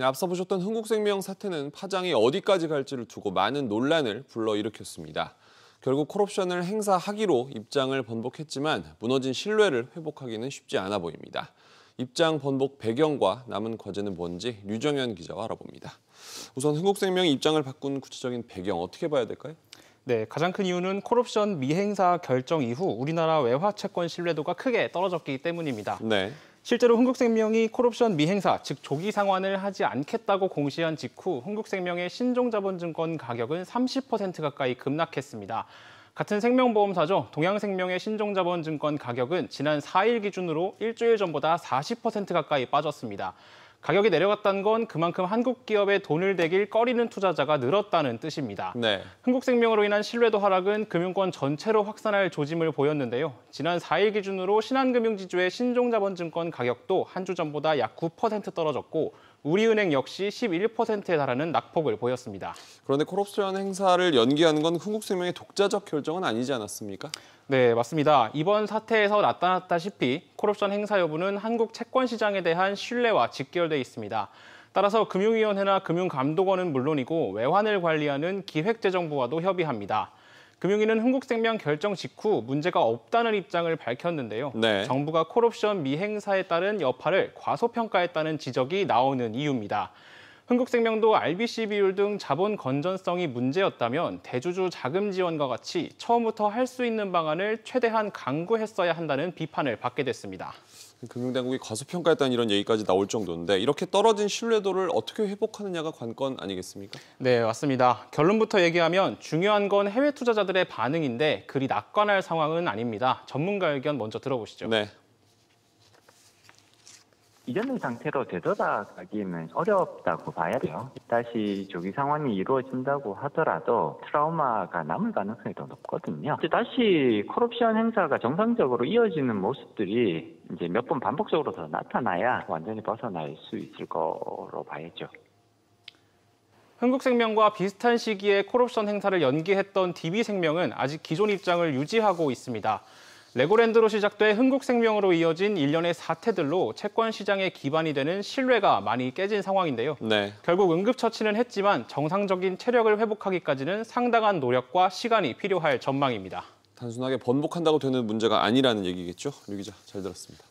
앞서 보셨던 흥국생명 사태는 파장이 어디까지 갈지를 두고 많은 논란을 불러일으켰습니다. 결국 콜옵션을 행사하기로 입장을 번복했지만 무너진 신뢰를 회복하기는 쉽지 않아 보입니다. 입장 번복 배경과 남은 과제는 뭔지 류정현 기자와 알아봅니다. 우선 흥국생명이 입장을 바꾼 구체적인 배경 어떻게 봐야 될까요? 네, 가장 큰 이유는 콜옵션 미행사 결정 이후 우리나라 외화 채권 신뢰도가 크게 떨어졌기 때문입니다. 네. 실제로 흥국생명이 콜옵션 미행사, 즉 조기 상환을 하지 않겠다고 공시한 직후 흥국생명의 신종자본증권 가격은 30% 가까이 급락했습니다. 같은 생명보험사죠. 동양생명의 신종자본증권 가격은 지난 4일 기준으로 일주일 전보다 40% 가까이 빠졌습니다. 가격이 내려갔다는 건 그만큼 한국 기업의 돈을 대길 꺼리는 투자자가 늘었다는 뜻입니다. 네. 흥국생명으로 인한 신뢰도 하락은 금융권 전체로 확산할 조짐을 보였는데요. 지난 4일 기준으로 신한금융지주의 신종자본증권 가격도 한 주 전보다 약 9% 떨어졌고 우리은행 역시 11%에 달하는 낙폭을 보였습니다. 그런데 콜옵션 행사를 연기하는 건 흥국생명의 독자적 결정은 아니지 않았습니까? 네, 맞습니다. 이번 사태에서 나타났다시피 콜옵션 행사 여부는 한국 채권 시장에 대한 신뢰와 직결돼 있습니다. 따라서 금융위원회나 금융감독원은 물론이고 외환을 관리하는 기획재정부와도 협의합니다. 금융위는 흥국생명 결정 직후 문제가 없다는 입장을 밝혔는데요. 네. 정부가 콜옵션 미행사에 따른 여파를 과소평가했다는 지적이 나오는 이유입니다. 흥국생명도 RBC 비율 등 자본 건전성이 문제였다면 대주주 자금 지원과 같이 처음부터 할 수 있는 방안을 최대한 강구했어야 한다는 비판을 받게 됐습니다. 금융당국이 과소평가했다는 이런 얘기까지 나올 정도인데 이렇게 떨어진 신뢰도를 어떻게 회복하느냐가 관건 아니겠습니까? 네, 맞습니다. 결론부터 얘기하면 중요한 건 해외 투자자들의 반응인데 그리 낙관할 상황은 아닙니다. 전문가 의견 먼저 들어보시죠. 네, 이전의 상태로 되돌아가기는 어렵다고 봐야 돼요. 다시 조기 상환이 이루어진다고 하더라도 트라우마가 남을 가능성이 더 높거든요. 다시 콜옵션 행사가 정상적으로 이어지는 모습들이 이제 몇 번 반복적으로 더 나타나야 완전히 벗어날 수 있을 거로 봐야죠. 한국생명과 비슷한 시기에 콜옵션 행사를 연기했던 DB생명은 아직 기존 입장을 유지하고 있습니다. 레고랜드로 시작돼 흥국생명으로 이어진 일련의 사태들로 채권 시장의 기반이 되는 신뢰가 많이 깨진 상황인데요. 네. 결국 응급처치는 했지만 정상적인 체력을 회복하기까지는 상당한 노력과 시간이 필요할 전망입니다. 단순하게 번복한다고 되는 문제가 아니라는 얘기겠죠? 류 기자, 잘 들었습니다.